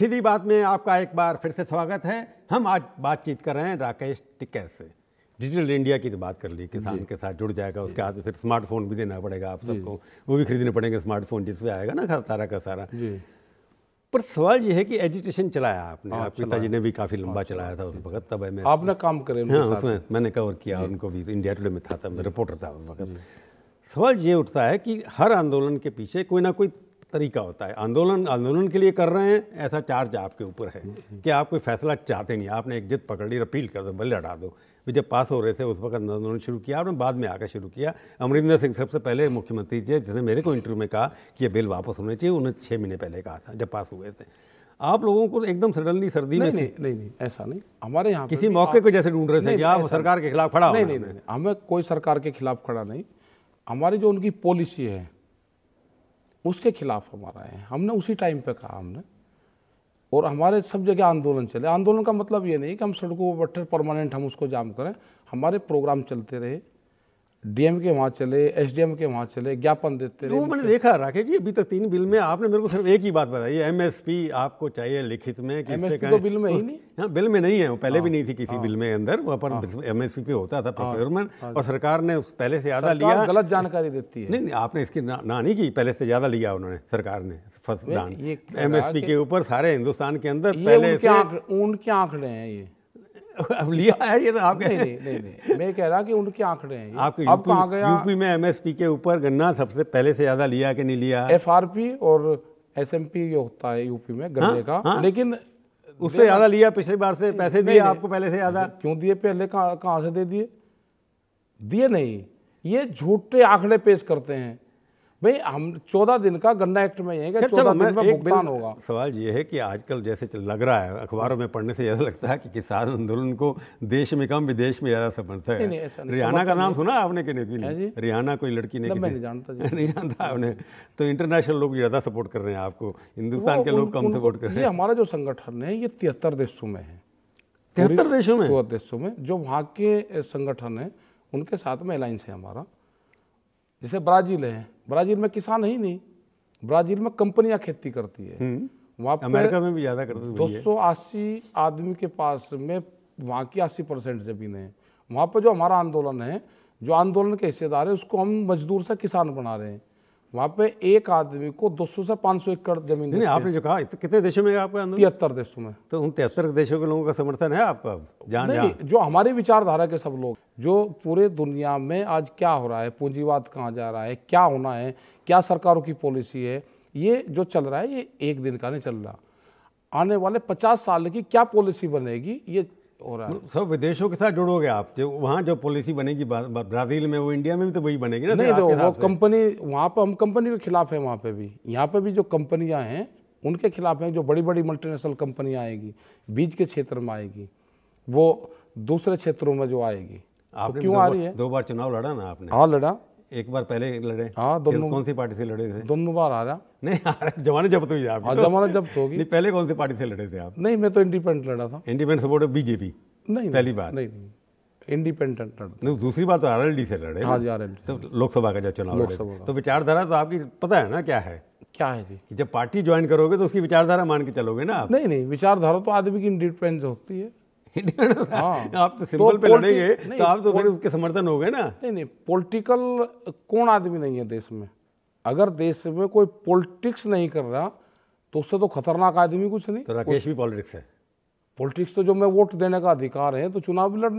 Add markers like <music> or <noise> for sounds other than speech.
सीधी बात में आपका एक बार फिर से स्वागत है हम आज बातचीत कर रहे हैं राकेश टिक्के से डिजिटल इंडिया की तो बात कर ली किसान के साथ जुड़ जाएगा उसके हाथ में फिर स्मार्टफोन भी देना पड़ेगा आप सबको वो भी खरीदने पड़ेंगे स्मार्टफोन जिसमें आएगा ना सारा का सारा पर सवाल ये है कि एजुकेशन चलाया आपने हाँ, आप पिताजी ने भी काफ़ी लंबा हाँ, चलाया था उस वक्त तब मैं आप काम करें हाँ उसमें मैंने कवर किया उनको भी इंडिया टुडे में था तब मैं रिपोर्टर था उस वक्त सवाल ये उठता है कि हर आंदोलन के पीछे कोई ना कोई तरीका होता है आंदोलन आंदोलन के लिए कर रहे हैं ऐसा चार्ज आपके ऊपर है कि आप कोई फैसला चाहते नहीं आपने एक जिद पकड़ ली अपील कर दो बल हटा दो जब पास हो रहे थे उस वक्त आंदोलन शुरू किया आपने बाद में आकर शुरू किया अमरिंदर सिंह सबसे पहले मुख्यमंत्री थे जिसने मेरे को इंटरव्यू में कहा कि ये बिल वापस होने चाहिए उन्हें छः महीने पहले कहा था जब पास हुए थे आप लोगों को एकदम सडनली सर्दी नहीं, में नहीं, नहीं नहीं ऐसा नहीं हमारे यहाँ किसी मौके को जैसे ढूंढ रहे थे कि आप सरकार के खिलाफ खड़ा नहीं नहीं हमें कोई सरकार के खिलाफ खड़ा नहीं हमारी जो उनकी पॉलिसी है उसके खिलाफ हम आए हैं हमने उसी टाइम पे कहा हमने और हमारे सब जगह आंदोलन चले आंदोलन का मतलब ये नहीं कि हम सड़कों पर बैठे परमानेंट हम उसको जाम करें हमारे प्रोग्राम चलते रहे डीएम के वहाँ चले एसडीएम के वहाँ चले ज्ञापन देते रहे मैंने देखा राकेश जी अभी तक तीन बिल में आपने मेरे को सिर्फ एक ही बात बताई एमएसपी आपको चाहिए लिखित में किससे कहें बिल में ही नहीं हाँ बिल में नहीं है वो पहले भी हाँ, नहीं थी किसी हाँ। बिल में अंदर एम एस एमएसपी पे होता था प्रोक्योरमेंट हाँ, और सरकार ने पहले से ज़्यादा लिया गलत जानकारी देती है नहीं नहीं आपने इसकी ना नहीं की पहले से ज़्यादा लिया उन्होंने सरकार ने फर्स्ट दान पी के ऊपर सारे हिंदुस्तान के अंदर पहले उनके आंकड़े हैं ये लिया है ये तो आप नहीं, नहीं, नहीं, नहीं मैं कह रहा कि उनके आंकड़े हैं आपके अब कहाँ गया यूपी में एमएसपी के ऊपर गन्ना सबसे पहले से ज़्यादा लिया कि नहीं लिया एफआरपी और एसएमपी ये होता है यूपी में गन्ने हाँ, का हा? लेकिन उससे ज़्यादा लिया पिछली बार से पैसे दिए आपको पहले से ज़्यादा क्यों दिए पहले कहाँ से दे दिए दिए नहीं ये झूठे आंकड़े पेश करते हैं भाई हम चौदह दिन का गन्ना एक्ट में है कि चौदह दिन में भुगतान होगा सवाल ये है कि आजकल जैसे लग रहा है अखबारों में पढ़ने से ऐसा लगता है कि किसान आंदोलन को देश में कम विदेश में ज़्यादा समझता है रिहाना का नाम सुना आपने कि नहीं रिहाना कोई लड़की नहीं मतलब जानता <laughs> नहीं जानता आपने तो इंटरनेशनल लोग ज़्यादा सपोर्ट कर रहे हैं आपको हिंदुस्तान के लोग कम सपोर्ट कर रहे हैं हमारा जो संगठन है ये तिहत्तर देशों में है तिहत्तर देशों में तिहत्तर देशों में जो वहाँ के संगठन है उनके साथ में अलायंस है हमारा जैसे ब्राज़ील है ब्राजील में किसान ही नहीं ब्राजील में कंपनियां खेती करती है हम्म। वहां अमेरिका में भी ज्यादा करते दो सौ अस्सी आदमी के पास में वहां की अस्सी परसेंट जमीन है वहां पर जो हमारा आंदोलन है जो आंदोलन के हिस्सेदार है उसको हम मजदूर से किसान बना रहे हैं वहाँ पे एक आदमी को 200 से 500 एकड़ जमीन नहीं आपने जो कहा कितने देशों में आपका तिहत्तर देशों में तो उन तिहत्तर देशों के लोगों का समर्थन है आपका जान नहीं जो हमारी विचारधारा के सब लोग जो पूरे दुनिया में आज क्या हो रहा है पूंजीवाद कहाँ जा रहा है क्या होना है क्या सरकारों की पॉलिसी है ये जो चल रहा है ये एक दिन का नहीं चल रहा आने वाले पचास साल की क्या पॉलिसी बनेगी ये हो रहा है मतलब सब विदेशों के साथ जुड़ोगे आप जो वहाँ जो पॉलिसी बनेगी ब्राज़ील में वो इंडिया में भी तो वही बनेगी ना नहीं तो वो कंपनी वहाँ पर हम कंपनी के खिलाफ है वहाँ पे भी यहाँ पे भी जो कंपनियाँ हैं उनके खिलाफ हैं जो बड़ी बड़ी मल्टीनेशनल कंपनियाँ आएगी बीज के क्षेत्र में आएगी वो दूसरे क्षेत्रों में जो आएगी तो आप क्यों आ रही है दो बार चुनाव लड़ा ना आपने हाँ लड़ा एक बार पहले लड़े हाँ दोनों कौन सी पार्टी से लड़े थे दोनों बार आ रहा नहीं जमाने जब्त तो हुई आप हाँ, जमाने जब्त तो होगी नहीं पहले कौन सी पार्टी से लड़े थे आप नहीं मैं तो इंडिपेंडेंट लड़ा था इंडिपेंडेंट सपोर्ट बीजेपी नहीं पहली बार नहीं इंडिपेंडेंट नहीं दूसरी बार तो आरएलडी से लड़े हाँ तो लोकसभा का जब चुनाव तो विचारधारा तो आपकी पता है ना क्या है क्या है जी जब पार्टी ज्वाइन करोगे तो उसकी विचारधारा मान के चलोगे ना आप नहीं नहीं विचारधारा तो आदमी की इंडिपेंडेंस होती है हाँ। आप तो, तो सिंपल तो पे लड़ेंगे तो आप तो फिर उसके समर्थन हो गए ना नहीं नहीं पॉलिटिकल कौन आदमी नहीं है देश में अगर देश में कोई पॉलिटिक्स नहीं कर रहा तो उससे तो खतरनाक आदमी कुछ नहीं तो राकेश भी पॉलिटिक्स है पॉलिटिक्स तो जो मैं वोट देने का अधिकार है तो चुनाव भी लड़ने